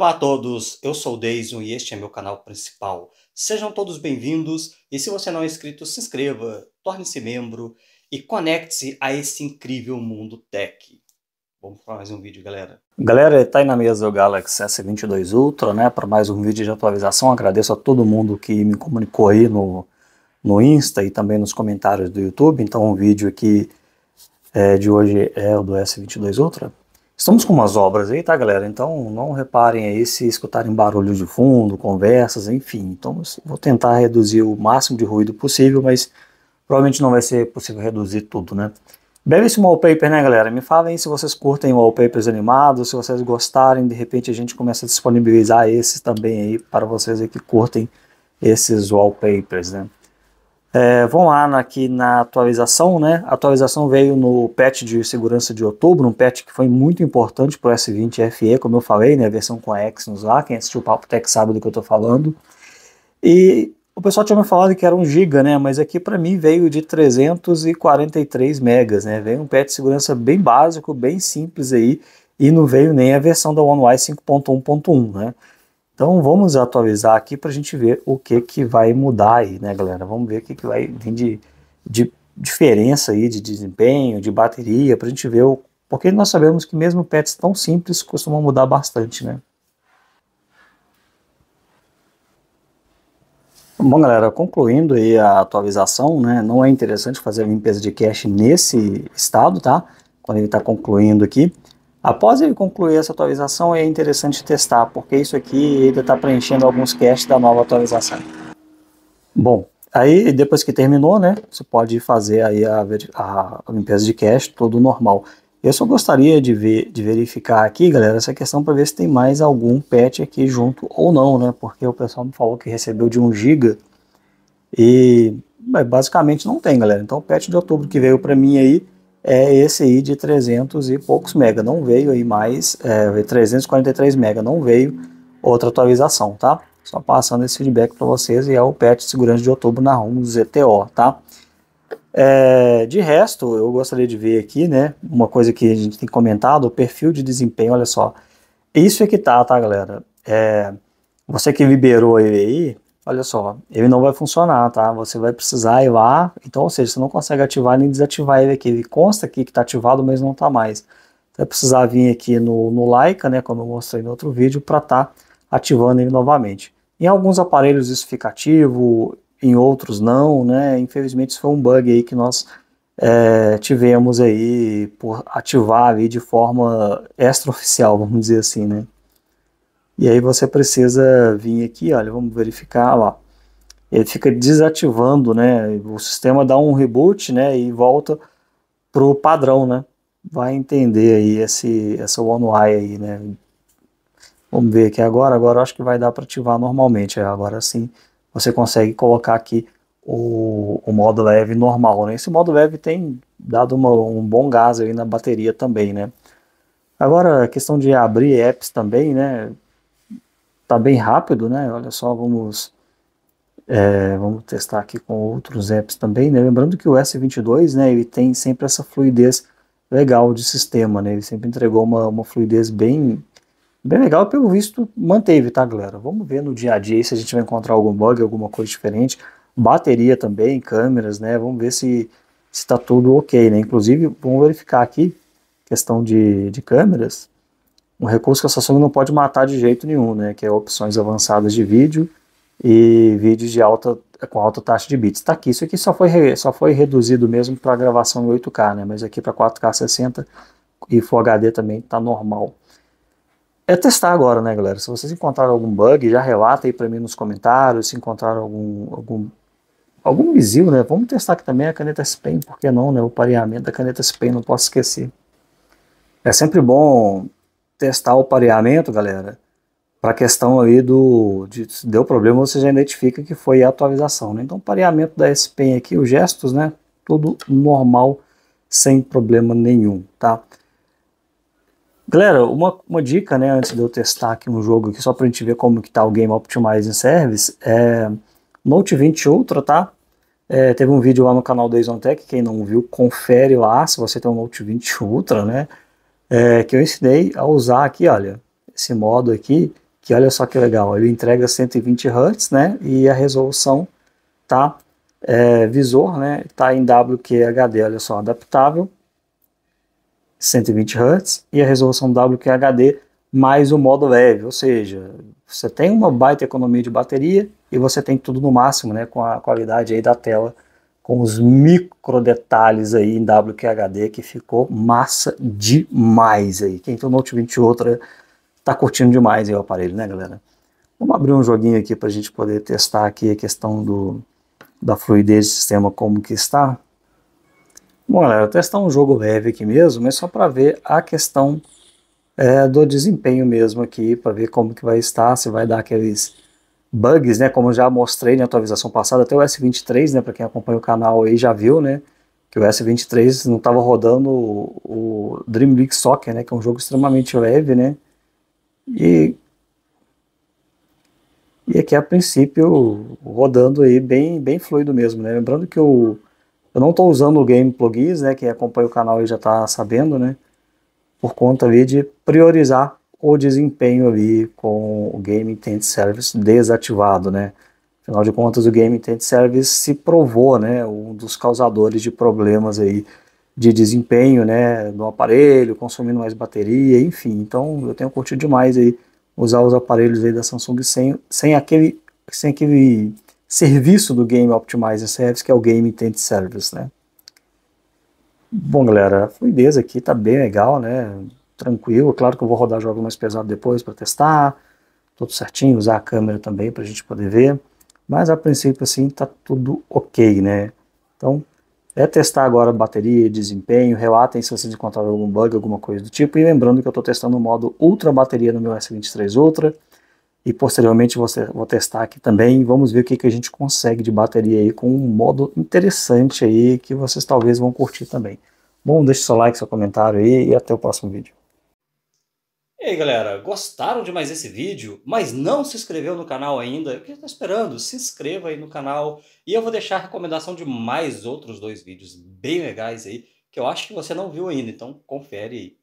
Olá a todos, eu sou o Deison e este é meu canal principal. Sejam todos bem-vindos e se você não é inscrito, se inscreva, torne-se membro e conecte-se a esse incrível mundo tech. Vamos para mais um vídeo, galera. Galera, tá aí na mesa o Galaxy S22 Ultra, né, para mais um vídeo de atualização. Agradeço a todo mundo que me comunicou aí no, no Insta e também nos comentários do YouTube. Então o vídeo aqui é, de hoje é o do S22 Ultra. Estamos com umas obras aí, tá, galera? Então não reparem aí se escutarem barulho de fundo, conversas, enfim. Então vou tentar reduzir o máximo de ruído possível, mas provavelmente não vai ser possível reduzir tudo, né? Bebe esse wallpaper, né, galera? Me falem se vocês curtem wallpapers animados, se vocês gostarem, de repente a gente começa a disponibilizar esses também aí para vocês aí que curtem esses wallpapers, né? É, lá aqui na atualização, né? A atualização veio no patch de segurança de outubro, um patch que foi muito importante para o S20 FE, como eu falei, né? A versão com a Exynos lá, quem assistiu o Papo Tech sabe do que eu estou falando. E o pessoal tinha me falado que era um giga, né? Mas aqui para mim veio de 343 megas, né? Veio um patch de segurança bem básico, bem simples aí, e não veio nem a versão da One UI 5.1.1, né? Então vamos atualizar aqui para a gente ver o que, que vai mudar aí, né, galera? Vamos ver o que, que vai vir de, de diferença aí de desempenho, de bateria, para a gente ver o. Porque nós sabemos que mesmo pets tão simples costumam mudar bastante, né? Bom, galera, concluindo aí a atualização, né? Não é interessante fazer a limpeza de cache nesse estado, tá? Quando ele está concluindo aqui. Após ele concluir essa atualização, é interessante testar, porque isso aqui ainda está preenchendo alguns caches da nova atualização. Bom, aí depois que terminou, né, você pode fazer aí a, a, a limpeza de cache, tudo normal. Eu só gostaria de, ver, de verificar aqui, galera, essa questão para ver se tem mais algum patch aqui junto ou não, né? Porque o pessoal me falou que recebeu de 1 GB e basicamente não tem, galera. Então o patch de outubro que veio para mim aí é esse aí de 300 e poucos mega, não veio aí mais, é, 343 mega, não veio outra atualização, tá? Só passando esse feedback para vocês e é o patch de segurança de outubro na ROM ZTO, tá? É, de resto, eu gostaria de ver aqui, né, uma coisa que a gente tem comentado, o perfil de desempenho, olha só, isso é que tá, tá, galera? É, você que liberou ele aí, olha só, ele não vai funcionar, tá? Você vai precisar ir lá, então, ou seja, você não consegue ativar nem desativar ele aqui. Ele consta aqui que está ativado, mas não está mais. Você vai precisar vir aqui no, no Leica, né, como eu mostrei no outro vídeo, para estar tá ativando ele novamente. Em alguns aparelhos isso fica ativo, em outros não, né? Infelizmente isso foi um bug aí que nós é, tivemos aí por ativar aí de forma extraoficial, vamos dizer assim, né? E aí você precisa vir aqui, olha, vamos verificar, lá. Ele fica desativando, né? O sistema dá um reboot, né? E volta pro padrão, né? Vai entender aí esse, essa One UI aí, né? Vamos ver aqui agora. Agora acho que vai dar para ativar normalmente. É, agora sim você consegue colocar aqui o, o modo leve normal, né? Esse modo leve tem dado uma, um bom gás aí na bateria também, né? Agora, a questão de abrir apps também, né? Tá bem rápido, né? Olha só, vamos é, vamos testar aqui com outros apps também, né? Lembrando que o S22, né, ele tem sempre essa fluidez legal de sistema, né? Ele sempre entregou uma, uma fluidez bem bem legal, pelo visto manteve, tá, galera? Vamos ver no dia a dia se a gente vai encontrar algum bug, alguma coisa diferente. Bateria também, câmeras, né? Vamos ver se está tudo ok, né? Inclusive, vamos verificar aqui, questão de, de câmeras um recurso que a Samsung não pode matar de jeito nenhum, né? Que é opções avançadas de vídeo e vídeos de alta com alta taxa de bits. Tá aqui, isso aqui só foi, só foi reduzido mesmo para gravação em 8K, né? Mas aqui para 4K 60 e Full HD também tá normal. É testar agora, né, galera? Se vocês encontraram algum bug, já relata aí para mim nos comentários. Se encontraram algum algum algum bizil, né? Vamos testar aqui também a caneta S-Pen, por que não, né? O pareamento da caneta S-Pen, não posso esquecer. É sempre bom testar o pareamento, galera, para a questão aí do de, se deu problema, você já identifica que foi a atualização, né? Então, pareamento da SPEN aqui, os gestos, né? Tudo normal, sem problema nenhum, tá? Galera, uma, uma dica, né, antes de eu testar aqui um jogo aqui, só para a gente ver como que tá o Game Optimizing Service, é Note 20 Ultra, tá? É, teve um vídeo lá no canal da Isontech, quem não viu, confere lá, se você tem um Note 20 Ultra, né? é, que eu ensinei a usar aqui, olha, esse modo aqui, que olha só que legal, ele entrega 120 Hz, né, e a resolução tá é, visor, né, tá em WQHD, olha só, adaptável, 120 Hz, e a resolução WQHD mais o modo leve, ou seja, você tem uma baita economia de bateria e você tem tudo no máximo, né, com a qualidade aí da tela com os micro detalhes aí em WQHD que ficou massa demais aí. Quem tem o Note 20 outra tá curtindo demais aí o aparelho, né, galera? Vamos abrir um joguinho aqui para a gente poder testar aqui a questão do, da fluidez do sistema como que está. Bom, galera, testar um jogo leve aqui mesmo, mas só para ver a questão é, do desempenho mesmo aqui, para ver como que vai estar, se vai dar aqueles bugs, né, como eu já mostrei na atualização passada, até o S23, né, para quem acompanha o canal aí já viu, né, que o S23 não estava rodando o, o Dream League Soccer, né, que é um jogo extremamente leve, né, e e aqui a princípio rodando aí bem bem fluido mesmo, né, lembrando que o eu não estou usando o Game Plugins, né, quem acompanha o canal aí já está sabendo, né, por conta ali de priorizar o desempenho ali com o Game Intent Service desativado, né? Afinal de contas, o Game Intent Service se provou, né, um dos causadores de problemas aí de desempenho, né, do aparelho, consumindo mais bateria, enfim. Então, eu tenho curtido demais aí usar os aparelhos aí da Samsung sem, sem aquele sem aquele serviço do Game Optimizer Service, que é o Game Intent Service, né? Bom, galera, a fluidez aqui tá bem legal, né? tranquilo. Claro que eu vou rodar jogos mais pesados depois para testar, tudo certinho, usar a câmera também para a gente poder ver. Mas a princípio, assim, tá tudo ok, né? Então, é testar agora bateria, desempenho, relatem se vocês encontraram algum bug, alguma coisa do tipo. E lembrando que eu estou testando o modo Ultra Bateria no meu S23 Ultra. E posteriormente vou testar aqui também. Vamos ver o que, que a gente consegue de bateria aí com um modo interessante aí que vocês talvez vão curtir também. Bom, deixe seu like, seu comentário aí e até o próximo vídeo. E aí galera, gostaram de mais esse vídeo, mas não se inscreveu no canal ainda? O que está esperando? Se inscreva aí no canal e eu vou deixar a recomendação de mais outros dois vídeos bem legais aí que eu acho que você não viu ainda, então confere aí.